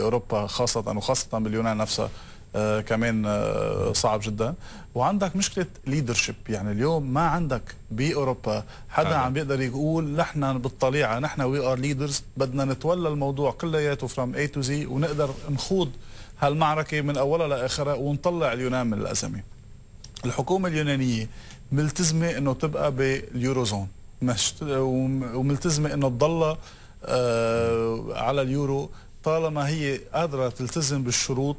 اوروبا خاصه وخاصه باليونان نفسها آه كمان آه صعب جدا وعندك مشكله ليدرشيب يعني اليوم ما عندك باوروبا حدا عم بيقدر يقول نحن بالطليعه نحن وي ار ليدرز بدنا نتولى الموضوع كلياته فروم اي تو زي ونقدر نخوض هالمعركه من اولها لاخرها ونطلع اليونان من الازمه الحكومه اليونانيه ملتزمه انه تبقى باليوروزون وملتزمه انه تضلها آه على اليورو طالما هي قادرة تلتزم بالشروط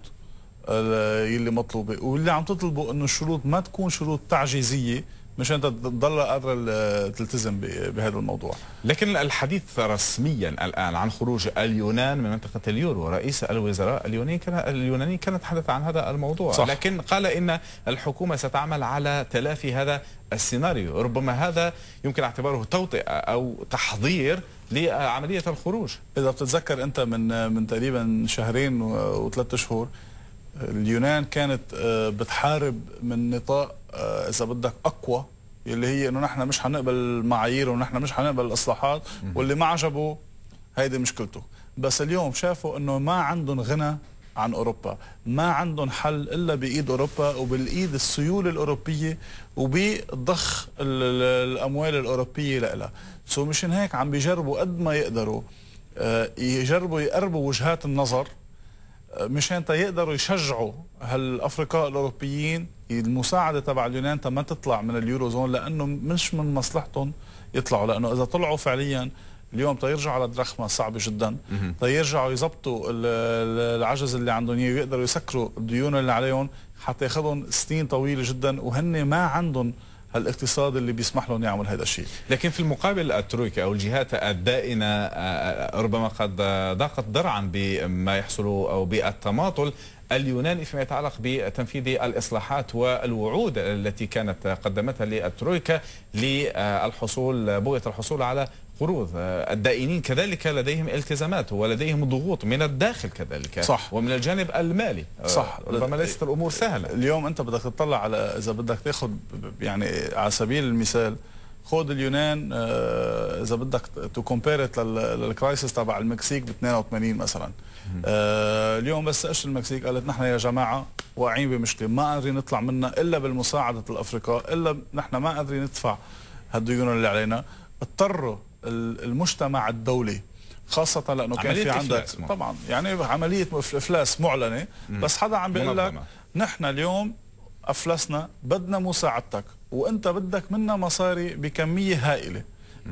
اللي مطلوبة واللي عم تطلبه أنه الشروط ما تكون شروط تعجيزية مش انت تضل قادر تلتزم بهذا الموضوع لكن الحديث رسميا الان عن خروج اليونان من منطقه اليورو رئيس الوزراء اليوناني كان اليوناني كان تحدث عن هذا الموضوع صح. لكن قال ان الحكومه ستعمل على تلافي هذا السيناريو ربما هذا يمكن اعتباره توطئه او تحضير لعمليه الخروج اذا بتتذكر انت من من تقريبا شهرين وثلاث شهور اليونان كانت آه، بتحارب من نطاق آه، اذا بدك اقوى اللي هي انه نحن مش حنقبل المعايير ونحن مش حنقبل الاصلاحات واللي ما عجبه هيدي مشكلته بس اليوم شافوا انه ما عندهم غنى عن اوروبا ما عندهم حل الا بايد اوروبا وبالايد السيوله الاوروبيه وبضخ الاموال الاوروبيه لها سو مشان هيك عم بيجربوا قد ما يقدروا آه، يجربوا يقربوا وجهات النظر آه، مشان تا يقدروا يشجعوا هالافرقاء الاوروبيين المساعده تبع اليونان تما تطلع من اليورو زون لانه مش من مصلحتهم يطلعوا لانه اذا طلعوا فعليا اليوم تيرجعوا على الدرخمه صعبه جدا تيرجعوا يظبطوا العجز اللي عندهم اياه ويقدروا يسكروا الديون اللي عليهم حتى ياخذهم سنين طويله جدا وهن ما عندهم الاقتصاد اللي بيسمح لهم يعمل هذا الشيء لكن في المقابل الترويكا او الجهات الدائنه آه، آه، ربما قد ضاقت ذرعا بما يحصل او بالتماطل اليوناني فيما يتعلق بتنفيذ الإصلاحات والوعود التي كانت قدمتها للترويكا للحصول بغية الحصول على قروض الدائنين كذلك لديهم التزامات ولديهم ضغوط من الداخل كذلك صح ومن الجانب المالي صح ربما ليست الامور سهله اليوم انت بدك تطلع على اذا بدك تاخذ يعني على سبيل المثال خد اليونان آه، اذا بدك تو كومبيرت للكرايسيس تبع المكسيك ب 82 مثلا آه، اليوم بس ايش المكسيك قالت نحن يا جماعه واقعين بمشكله ما قادرين نطلع منها الا بالمساعده الافرقاء الا نحن ما قادرين ندفع هالديون اللي علينا اضطروا المجتمع الدولي خاصة لأنه كان في عندك طبعا يعني عملية إفلاس معلنة بس حدا عم بيقول لك نحن اليوم افلسنا بدنا مساعدتك وانت بدك منا مصاري بكميه هائله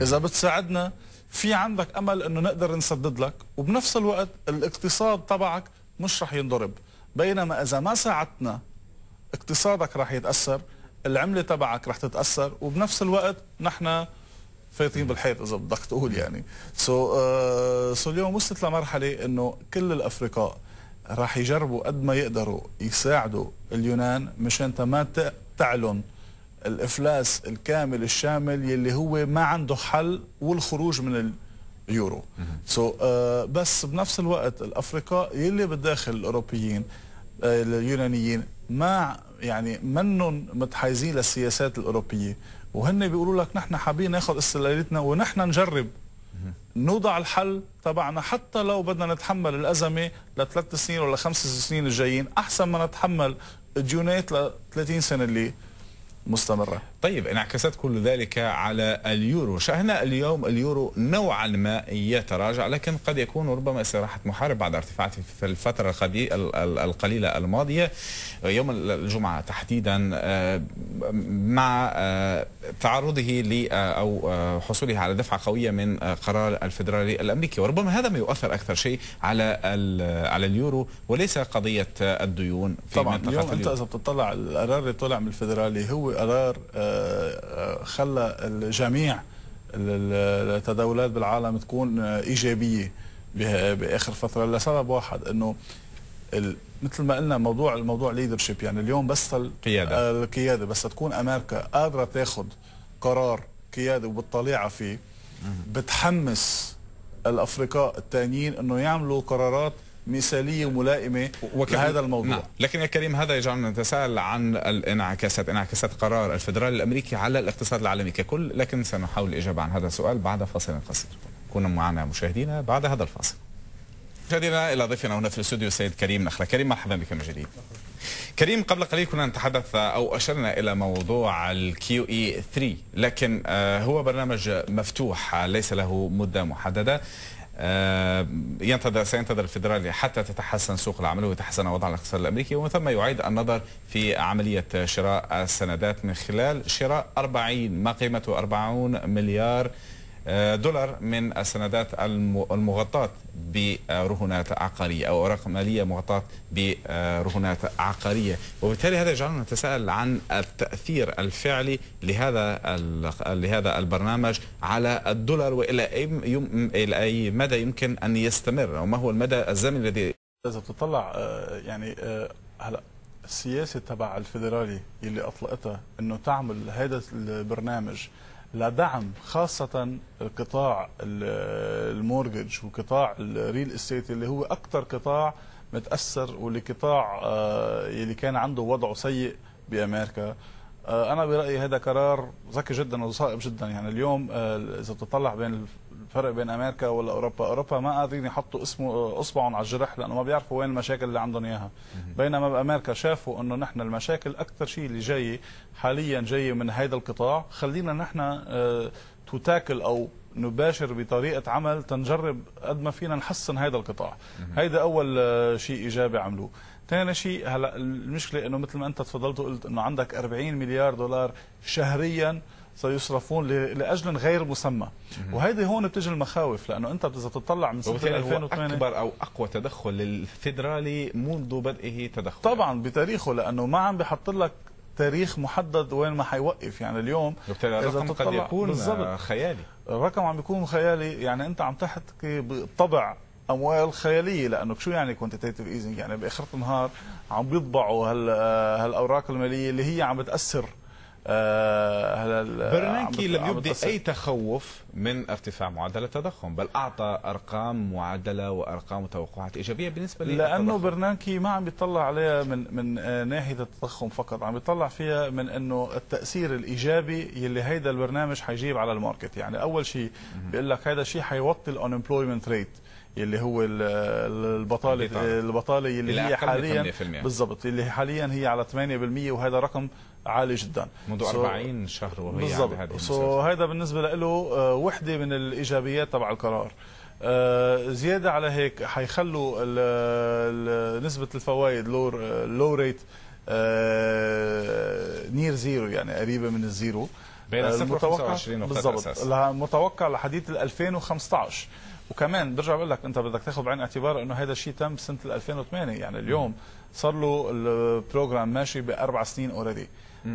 اذا بتساعدنا في عندك امل انه نقدر نسدد لك وبنفس الوقت الاقتصاد تبعك مش رح ينضرب بينما اذا ما ساعدتنا اقتصادك رح يتاثر العمله تبعك رح تتاثر وبنفس الوقت نحن فايتين بالحيط اذا بدك تقول يعني سو so, uh, so اليوم وصلت لمرحله انه كل الافرقاء راح يجربوا قد ما يقدروا يساعدوا اليونان مشان ما تعلن الافلاس الكامل الشامل يلي هو ما عنده حل والخروج من اليورو سو so, uh, بس بنفس الوقت الافرقاء يلي بالداخل الاوروبيين uh, اليونانيين ما يعني منهم متحيزين للسياسات الاوروبيه وهن بيقولوا لك نحن حابين ناخذ استقلاليتنا ونحن نجرب نوضع الحل تبعنا حتى لو بدنا نتحمل الأزمة لثلاث سنين ولا خمس سنين الجايين أحسن ما نتحمل ديونات ل 30 سنة اللي مستمرة طيب انعكست كل ذلك على اليورو شاهدنا اليوم اليورو نوعا ما يتراجع لكن قد يكون ربما استراحة محارب بعد ارتفاعاته في الفترة القليلة الماضية يوم الجمعة تحديدا آه، مع آه، تعرضه ل آه، أو حصوله على دفعة قوية من قرار الفدرالي الأمريكي وربما هذا ما يؤثر أكثر شيء على على اليورو وليس قضية الديون في طبعا اليوم اليورو. أنت إذا بتطلع القرار اللي طلع من الفدرالي هو قرار آه، آه، خلى الجميع التداولات بالعالم تكون آه، ايجابيه باخر فتره لسبب واحد انه مثل ما قلنا موضوع الموضوع ليدرشيب يعني اليوم بس القياده القياده بس تكون امريكا قادره تاخذ قرار قيادي وبتطلع فيه بتحمس الافرقاء الثانيين انه يعملوا قرارات مثاليه ملائمه لهذا الموضوع نعم. لكن يا كريم هذا يجعلنا نتساءل عن الانعكاسات انعكاسات قرار الفدرالي الامريكي على الاقتصاد العالمي ككل لكن سنحاول الاجابه عن هذا السؤال بعد فاصل قصير كونوا معنا مشاهدينا بعد هذا الفاصل مشاهدينا الى ضيفنا هنا في الاستوديو السيد كريم نخله كريم مرحبا بك من جديد كريم قبل قليل كنا نتحدث او اشرنا الى موضوع الكيو اي 3 لكن آه، هو برنامج مفتوح آه، ليس له مده محدده آه، ينتظر سينتظر الفيدرالي حتى تتحسن سوق العمل ويتحسن وضع الاقتصاد الامريكي ومن ثم يعيد النظر في عمليه شراء السندات من خلال شراء 40 ما قيمته 40 مليار آه، دولار من السندات المغطاة برهونات عقارية أو أوراق مالية مغطاة برهونات عقارية وبالتالي هذا يجعلنا نتساءل عن التأثير الفعلي لهذا لهذا البرنامج على الدولار وإلى إلى أي مدى يمكن أن يستمر أو ما هو المدى الزمني الذي إذا بتطلع آه، يعني آه، هلا السياسة تبع الفيدرالي اللي أطلقتها إنه تعمل هذا البرنامج لدعم خاصة قطاع المورجج وقطاع الريل استيت اللي هو أكثر قطاع متأثر واللي قطاع اللي آه، كان عنده وضعه سيء بأمريكا آه، أنا برأيي هذا قرار ذكي جدا وصائب جدا يعني اليوم آه، إذا بتطلع بين الفرق بين امريكا ولا اوروبا اوروبا ما قادرين يحطوا اسمه اصبعهم على الجرح لانه ما بيعرفوا وين المشاكل اللي عندهم اياها بينما بامريكا شافوا انه نحن المشاكل اكثر شيء اللي جاي حاليا جاي من هذا القطاع خلينا نحن تتاكل آه، او نباشر بطريقه عمل تنجرب قد ما فينا نحسن هذا القطاع هيدا اول آه، شيء ايجابي عملوه ثاني شيء هلا المشكله انه مثل ما انت تفضلت وقلت انه عندك 40 مليار دولار شهريا سيصرفون لاجل غير مسمى وهيدي هون بتجي المخاوف لانه انت اذا بتطلع من سنه 2008 اكبر او اقوى تدخل للفيدرالي منذ بدئه تدخل طبعا بتاريخه لانه ما عم بحط لك تاريخ محدد وين ما حيوقف يعني اليوم الرقم قد يكون بالزبط. خيالي الرقم عم بيكون خيالي يعني انت عم تحكي بطبع اموال خياليه لانه شو يعني كوانتيتيف ايزنج يعني باخر النهار عم بيطبعوا هالاوراق الماليه اللي هي عم بتاثر آه، برنانكي لم يبدي اي تخوف من ارتفاع معدل التضخم بل اعطى ارقام معدله وارقام وتوقعات ايجابيه بالنسبه لانه برنانكي ما عم بيطلع عليها من من آه، ناحيه التضخم فقط عم بيطلع فيها من انه التاثير الايجابي يلي هيدا البرنامج حيجيب على الماركت يعني اول شيء بيقول لك هذا الشيء حيوطي الانمبلويمنت ريت اللي هو البطاله البطاله اللي هي حاليا بالضبط اللي حاليا هي على 8% وهذا رقم عالي جدا منذ so 40 شهر وهي بالضبط هذه سو so هذا بالنسبه له آه، وحده من الايجابيات تبع القرار آه، زياده على هيك حيخلوا نسبه الفوائد لو ريت نير زيرو يعني قريبه من الزيرو بين آه، المتوقع بالضبط المتوقع لحديث 2015 وكمان برجع بقول لك انت بدك تاخذ بعين الاعتبار انه هذا الشيء تم سنه 2008 يعني اليوم م. صار له البروجرام ماشي باربع سنين اوريدي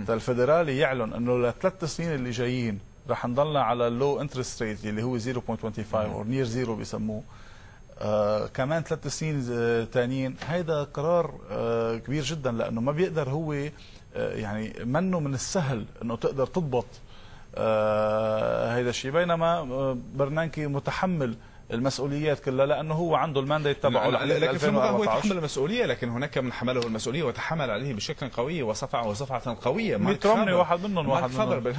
فالفدرالي يعلن انه لثلاث سنين اللي جايين رح نضلنا على اللو انترست ريت اللي هو 0.25 او نير زيرو بيسموه آه كمان ثلاث سنين ثانيين آه، هيدا قرار آه كبير جدا لانه ما بيقدر هو آه يعني منه من السهل انه تقدر تضبط آه هيدا الشيء بينما آه، برنانكي متحمل المسؤوليات كلها لانه هو عنده المانديت تبعه لكن في المقابل هو يتحمل المسؤوليه لكن هناك من حمله المسؤوليه وتحمل عليه بشكل قوي وصفعه صفعه قويه ميت رومني واحد منهم واحد منهم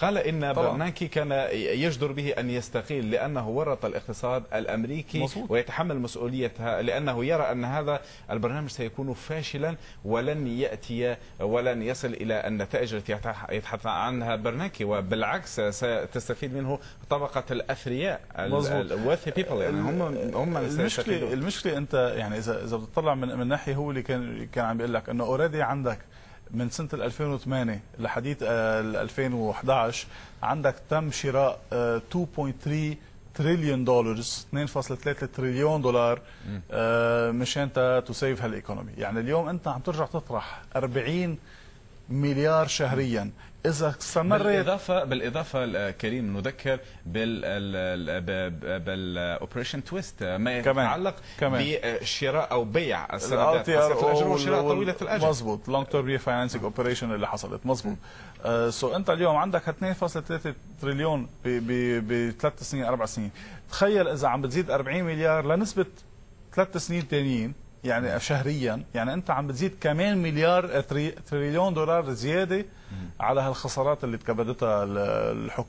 قال ان برنانكي كان يجدر به ان يستقيل لانه ورط الاقتصاد الامريكي مصود. ويتحمل مسؤوليتها لانه يرى ان هذا البرنامج سيكون فاشلا ولن ياتي ولن يصل الى النتائج التي يتحدث عنها برنانكي وبالعكس ستستفيد منه طبقه الاثرياء مزبوط. في بيبل يعني هم هم المشكله المشكله انت يعني اذا اذا بتطلع من من ناحيه هو اللي كان كان عم بيقول لك انه اوريدي عندك من سنه 2008 لحديث 2011 آه، عندك تم شراء 2.3 آه، تريليون دولار 2.3 تريليون دولار مشان تو سيف هالايكونومي يعني اليوم انت عم ترجع تطرح 40 مليار شهريا اذا استمرت بالاضافه بالاضافه آه، كريم نذكر بال بالاوبريشن آه، تويست ما يتعلق كمان بشراء او بيع السندات الاجر وشراء طويله الاجل مضبوط لونج تيرم ريفاينانسنج اوبريشن اللي حصلت مضبوط سو آه، انت اليوم عندك 2.3 تريليون بثلاث سنين اربع سنين تخيل اذا عم بتزيد 40 مليار لنسبه ثلاث سنين ثانيين يعني شهريا يعني انت عم بتزيد كمان مليار تريليون دولار زياده على هالخسارات اللي تكبدتها الحكومه